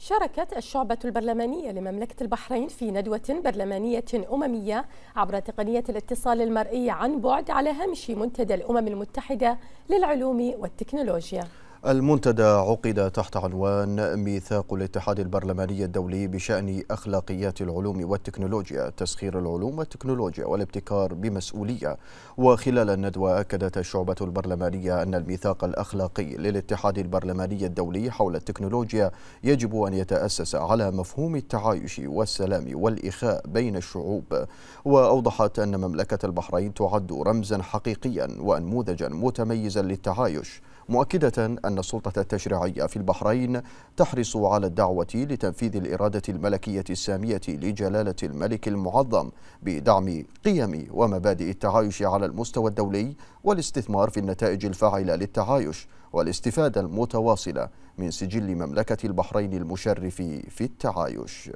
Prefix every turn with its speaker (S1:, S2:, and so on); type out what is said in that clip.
S1: شاركت الشعبة البرلمانية لمملكة البحرين في ندوة برلمانية أممية عبر تقنية الاتصال المرئي عن بعد على هامش منتدى الأمم المتحدة للعلوم والتكنولوجيا
S2: المنتدى عقد تحت عنوان ميثاق الاتحاد البرلماني الدولي بشأن أخلاقيات العلوم والتكنولوجيا تسخير العلوم والتكنولوجيا والابتكار بمسؤولية وخلال الندوة أكدت الشعبة البرلمانية أن الميثاق الأخلاقي للاتحاد البرلماني الدولي حول التكنولوجيا يجب أن يتأسس على مفهوم التعايش والسلام والإخاء بين الشعوب وأوضحت أن مملكة البحرين تعد رمزا حقيقيا وأنموذجا متميزا للتعايش مؤكدة أن السلطة التشريعية في البحرين تحرص على الدعوة لتنفيذ الإرادة الملكية السامية لجلالة الملك المعظم بدعم قيم ومبادئ التعايش على المستوى الدولي والاستثمار في النتائج الفاعلة للتعايش والاستفادة المتواصلة من سجل
S1: مملكة البحرين المشرف في التعايش